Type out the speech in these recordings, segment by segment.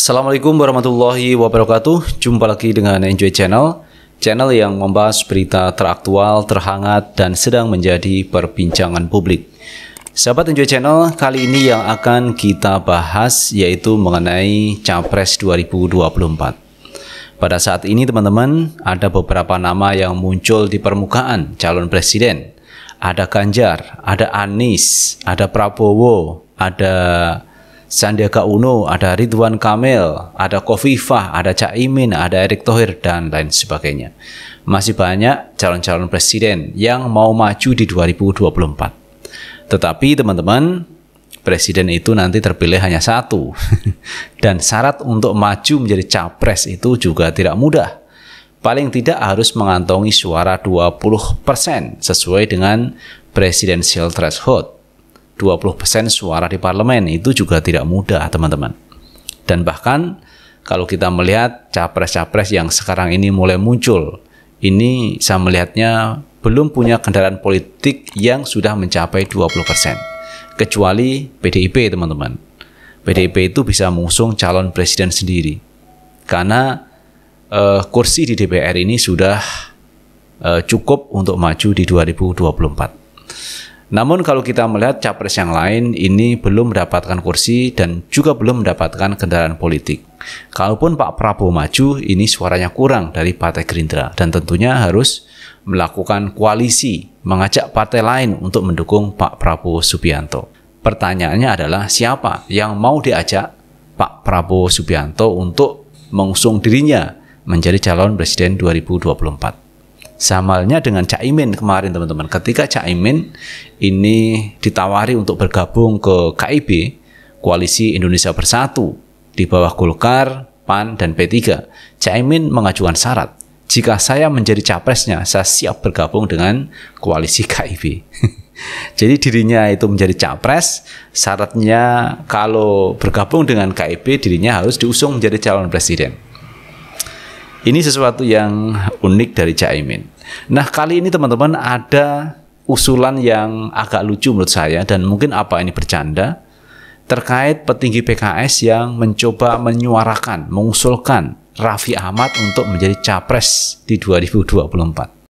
Assalamualaikum warahmatullahi wabarakatuh. Jumpa lagi dengan Enjoy Channel, channel yang membahas berita teraktual, terhangat, dan sedang menjadi perbincangan publik. Sahabat Enjoy Channel, kali ini yang akan kita bahas yaitu mengenai Capres 2024. Pada saat ini teman-teman, ada beberapa nama yang muncul di permukaan calon presiden. Ada Ganjar, ada Anies, ada Prabowo, ada Sandiaga Uno, ada Ridwan Kamil, ada Kofifah, ada Cak Imin, ada Erick Thohir, dan lain sebagainya. Masih banyak calon-calon presiden yang mau maju di 2024. Tetapi teman-teman, presiden itu nanti terpilih hanya satu. dan syarat untuk maju menjadi capres itu juga tidak mudah. Paling tidak harus mengantongi suara 20% sesuai dengan presidensial threshold 20% suara di parlemen itu juga tidak mudah, teman-teman. Dan bahkan kalau kita melihat capres-capres yang sekarang ini mulai muncul, ini saya melihatnya belum punya kendaraan politik yang sudah mencapai 20%. Kecuali PDIP, teman-teman. PDIP itu bisa mengusung calon presiden sendiri. Karena uh, kursi di DPR ini sudah uh, cukup untuk maju di 2024. Namun kalau kita melihat capres yang lain ini belum mendapatkan kursi dan juga belum mendapatkan kendaraan politik. Kalaupun Pak Prabowo maju, ini suaranya kurang dari Partai Gerindra dan tentunya harus melakukan koalisi, mengajak partai lain untuk mendukung Pak Prabowo Subianto. Pertanyaannya adalah siapa yang mau diajak Pak Prabowo Subianto untuk mengusung dirinya menjadi calon presiden 2024 samalnya dengan Caimin kemarin teman-teman. Ketika Caimin ini ditawari untuk bergabung ke KIB, Koalisi Indonesia Bersatu di bawah Golkar, PAN, dan P3, Caimin mengajukan syarat. Jika saya menjadi capresnya, saya siap bergabung dengan koalisi KIB. Jadi dirinya itu menjadi capres, syaratnya kalau bergabung dengan KIB, dirinya harus diusung menjadi calon presiden. Ini sesuatu yang unik dari Caimin. Nah, kali ini teman-teman ada usulan yang agak lucu menurut saya dan mungkin apa ini bercanda terkait petinggi PKS yang mencoba menyuarakan, mengusulkan Raffi Ahmad untuk menjadi capres di 2024.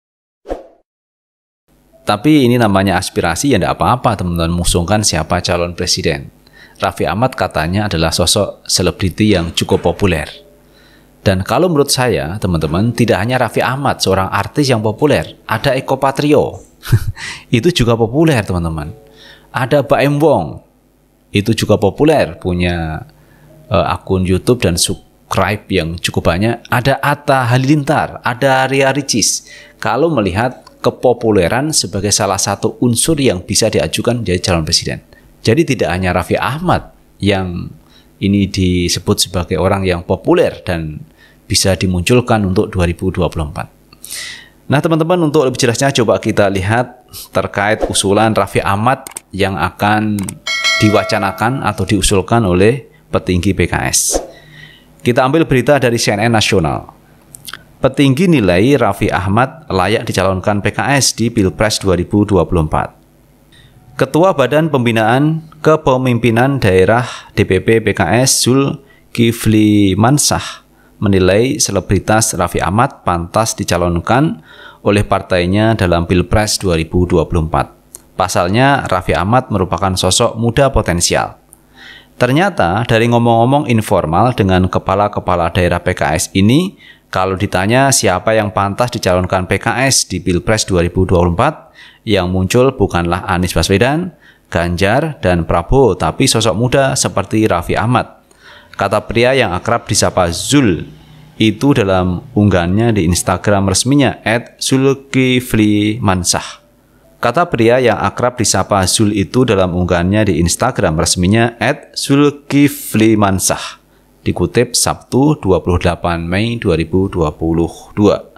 Tapi ini namanya aspirasi yang tidak apa-apa teman-teman mengusungkan siapa calon presiden. Raffi Ahmad katanya adalah sosok selebriti yang cukup populer dan kalau menurut saya, teman-teman, tidak hanya Raffi Ahmad seorang artis yang populer, ada Eko Patrio. itu juga populer, teman-teman. Ada Baim Wong. Itu juga populer, punya uh, akun YouTube dan subscribe yang cukup banyak. Ada Atta Halilintar, ada Ria Ricis. Kalau melihat kepopuleran sebagai salah satu unsur yang bisa diajukan menjadi calon presiden. Jadi tidak hanya Raffi Ahmad yang ini disebut sebagai orang yang populer dan bisa dimunculkan untuk 2024. Nah, teman-teman, untuk lebih jelasnya coba kita lihat terkait usulan Raffi Ahmad yang akan diwacanakan atau diusulkan oleh petinggi PKS. Kita ambil berita dari CNN Nasional. Petinggi nilai Raffi Ahmad layak dicalonkan PKS di Pilpres 2024. Ketua Badan Pembinaan Kepemimpinan Daerah DPP PKS Zul Kifli Mansah menilai selebritas Raffi Ahmad pantas dicalonkan oleh partainya dalam Pilpres 2024. Pasalnya, Raffi Ahmad merupakan sosok muda potensial. Ternyata dari ngomong-ngomong informal dengan kepala-kepala daerah PKS ini, kalau ditanya siapa yang pantas dicalonkan PKS di Pilpres 2024, yang muncul bukanlah Anies Baswedan, Ganjar, dan Prabowo, tapi sosok muda seperti Raffi Ahmad Kata pria yang akrab disapa Zul itu dalam unggahannya di Instagram resminya @zulkiflimansah. Kata pria yang akrab disapa Zul itu dalam unggahannya di Instagram resminya @zulkiflimansah. Dikutip Sabtu 28 Mei 2022.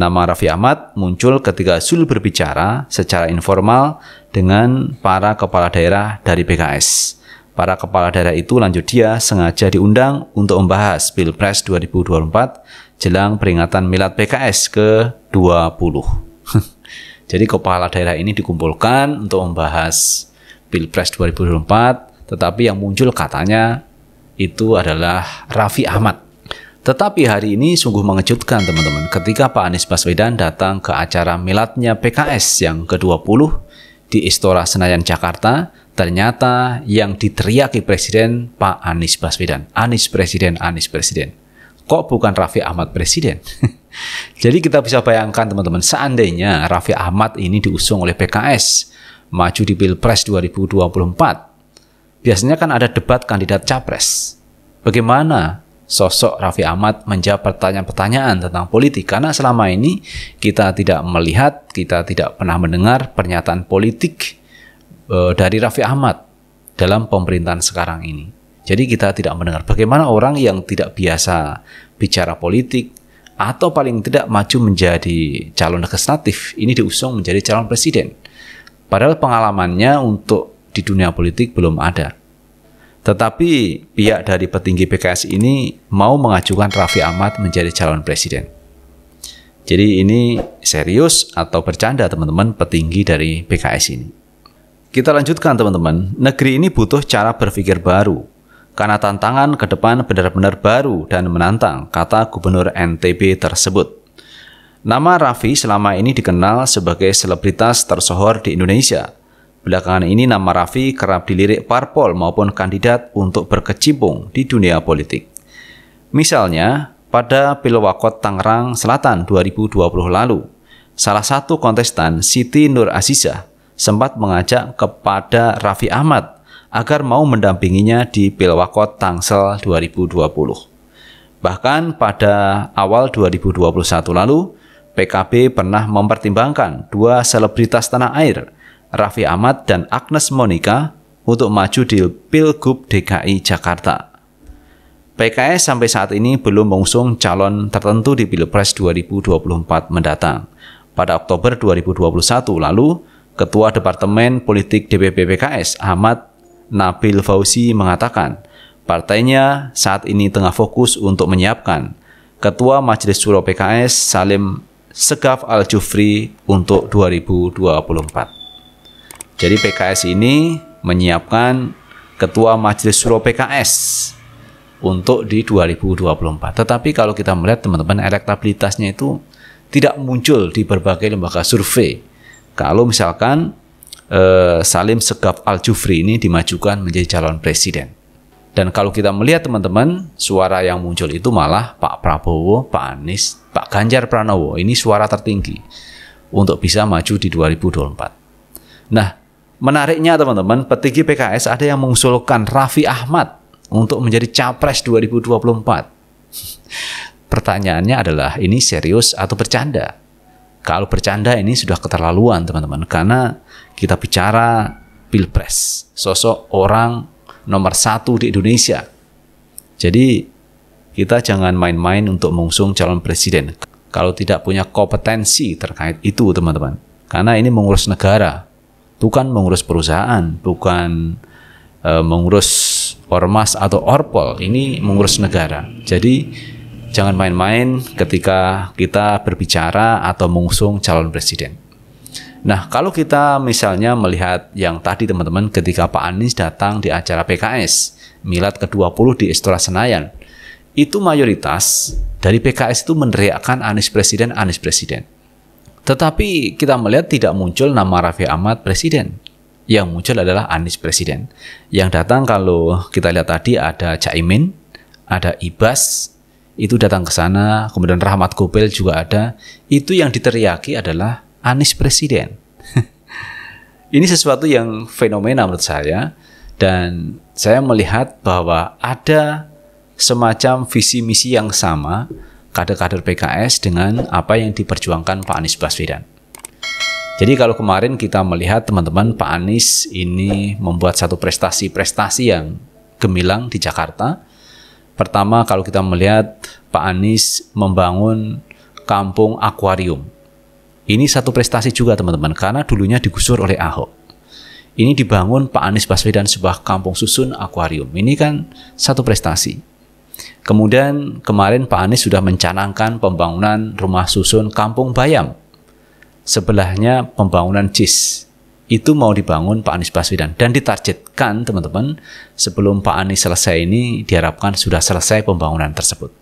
Nama Raffi Ahmad muncul ketika Zul berbicara secara informal dengan para kepala daerah dari PKS. Para kepala daerah itu lanjut dia sengaja diundang untuk membahas Pilpres 2024 jelang peringatan Milad PKS ke-20. Jadi kepala daerah ini dikumpulkan untuk membahas Pilpres 2024, tetapi yang muncul katanya itu adalah Raffi Ahmad. Tetapi hari ini sungguh mengejutkan teman-teman ketika Pak Anies Baswedan datang ke acara miladnya PKS yang ke-20 di Istora Senayan Jakarta Ternyata yang diteriaki Presiden Pak Anies Baswedan. Anies Presiden, Anies Presiden. Kok bukan Raffi Ahmad Presiden? Jadi kita bisa bayangkan teman-teman, seandainya Raffi Ahmad ini diusung oleh PKS, maju di Pilpres 2024, biasanya kan ada debat kandidat capres. Bagaimana sosok Raffi Ahmad menjawab pertanyaan-pertanyaan tentang politik? Karena selama ini kita tidak melihat, kita tidak pernah mendengar pernyataan politik Eh, dari Raffi Ahmad dalam pemerintahan sekarang ini. Jadi kita tidak mendengar bagaimana orang yang tidak biasa bicara politik atau paling tidak maju menjadi calon legislatif ini diusung menjadi calon presiden. Padahal pengalamannya untuk di dunia politik belum ada. Tetapi pihak dari petinggi PKS ini mau mengajukan Raffi Ahmad menjadi calon presiden. Jadi ini serius atau bercanda teman-teman petinggi dari PKS ini. Kita lanjutkan teman-teman, negeri ini butuh cara berpikir baru. Karena tantangan ke depan benar-benar baru dan menantang, kata Gubernur NTB tersebut. Nama Raffi selama ini dikenal sebagai selebritas tersohor di Indonesia. Belakangan ini nama Raffi kerap dilirik parpol maupun kandidat untuk berkecimpung di dunia politik. Misalnya, pada Pilwakot Tangerang Selatan 2020 lalu, salah satu kontestan Siti Nur Azizah sempat mengajak kepada Raffi Ahmad agar mau mendampinginya di Pilwakot Tangsel 2020. Bahkan pada awal 2021 lalu, PKB pernah mempertimbangkan dua selebritas tanah air, Raffi Ahmad dan Agnes Monica, untuk maju di Pilgub DKI Jakarta. PKS sampai saat ini belum mengusung calon tertentu di Pilpres 2024 mendatang. Pada Oktober 2021 lalu, Ketua Departemen Politik DPP PKS Ahmad Nabil Fauzi mengatakan, partainya saat ini tengah fokus untuk menyiapkan Ketua Majelis Suro PKS Salim Segaf Al-Jufri untuk 2024. Jadi PKS ini menyiapkan Ketua Majelis Suro PKS untuk di 2024. Tetapi kalau kita melihat teman-teman elektabilitasnya itu tidak muncul di berbagai lembaga survei kalau misalkan eh, Salim Segaf Al-Jufri ini dimajukan menjadi calon presiden. Dan kalau kita melihat teman-teman, suara yang muncul itu malah Pak Prabowo, Pak Anies, Pak Ganjar Pranowo. Ini suara tertinggi untuk bisa maju di 2024. Nah, menariknya teman-teman, petinggi PKS ada yang mengusulkan Raffi Ahmad untuk menjadi capres 2024. Pertanyaannya adalah ini serius atau bercanda? Kalau bercanda ini sudah keterlaluan teman-teman karena kita bicara pilpres, sosok orang nomor satu di Indonesia. Jadi kita jangan main-main untuk mengusung calon presiden. Kalau tidak punya kompetensi terkait itu teman-teman. Karena ini mengurus negara, bukan mengurus perusahaan, bukan e, mengurus ormas atau orpol. Ini mengurus negara. Jadi jangan main-main ketika kita berbicara atau mengusung calon presiden. Nah, kalau kita misalnya melihat yang tadi teman-teman ketika Pak Anies datang di acara PKS, milad ke-20 di Istora Senayan, itu mayoritas dari PKS itu meneriakkan Anies Presiden, Anies Presiden. Tetapi kita melihat tidak muncul nama Raffi Ahmad Presiden. Yang muncul adalah Anies Presiden. Yang datang kalau kita lihat tadi ada Caimin, ada Ibas, itu datang ke sana, kemudian Rahmat Gobel juga ada. Itu yang diteriaki adalah Anies Presiden. Ini sesuatu yang fenomena menurut saya dan saya melihat bahwa ada semacam visi misi yang sama kader-kader PKS dengan apa yang diperjuangkan Pak Anies Baswedan. Jadi kalau kemarin kita melihat teman-teman Pak Anies ini membuat satu prestasi-prestasi yang gemilang di Jakarta, Pertama kalau kita melihat Pak Anies membangun kampung akuarium. Ini satu prestasi juga teman-teman karena dulunya digusur oleh Ahok. Ini dibangun Pak Anies Baswedan sebuah kampung susun akuarium. Ini kan satu prestasi. Kemudian kemarin Pak Anies sudah mencanangkan pembangunan rumah susun Kampung Bayam. Sebelahnya pembangunan cis itu mau dibangun Pak Anies Baswedan dan ditargetkan teman-teman sebelum Pak Anies selesai ini diharapkan sudah selesai pembangunan tersebut.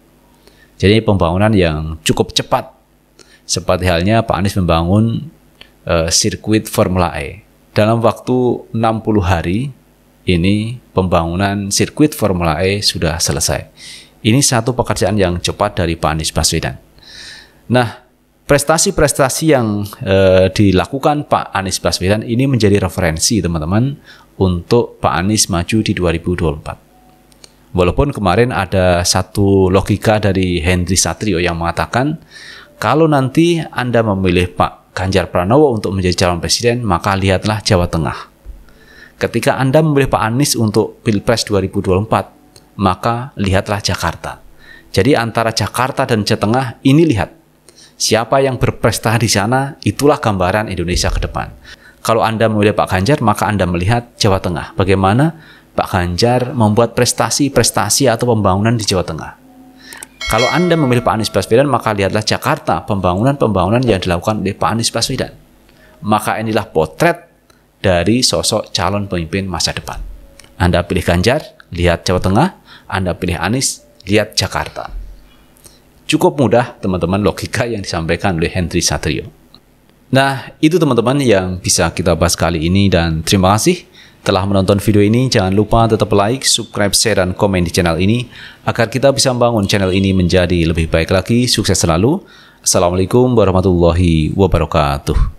Jadi pembangunan yang cukup cepat seperti halnya Pak Anies membangun uh, sirkuit Formula E. Dalam waktu 60 hari ini pembangunan sirkuit Formula E sudah selesai. Ini satu pekerjaan yang cepat dari Pak Anies Baswedan. Nah, prestasi-prestasi yang uh, dilakukan Pak Anies Baswedan ini menjadi referensi teman-teman untuk Pak Anies maju di 2024. Walaupun kemarin ada satu logika dari Henry Satrio yang mengatakan kalau nanti Anda memilih Pak Ganjar Pranowo untuk menjadi calon presiden, maka lihatlah Jawa Tengah. Ketika Anda memilih Pak Anies untuk Pilpres 2024, maka lihatlah Jakarta. Jadi antara Jakarta dan Jawa Tengah ini lihat Siapa yang berprestasi di sana, itulah gambaran Indonesia ke depan. Kalau Anda memilih Pak Ganjar, maka Anda melihat Jawa Tengah. Bagaimana Pak Ganjar membuat prestasi-prestasi atau pembangunan di Jawa Tengah. Kalau Anda memilih Pak Anies Baswedan, maka lihatlah Jakarta, pembangunan-pembangunan yang dilakukan oleh Pak Anies Baswedan. Maka inilah potret dari sosok calon pemimpin masa depan. Anda pilih Ganjar, lihat Jawa Tengah. Anda pilih Anies, lihat Jakarta. Cukup mudah teman-teman logika yang disampaikan oleh Henry Satrio. Nah, itu teman-teman yang bisa kita bahas kali ini dan terima kasih telah menonton video ini. Jangan lupa tetap like, subscribe, share, dan komen di channel ini agar kita bisa membangun channel ini menjadi lebih baik lagi. Sukses selalu. Assalamualaikum warahmatullahi wabarakatuh.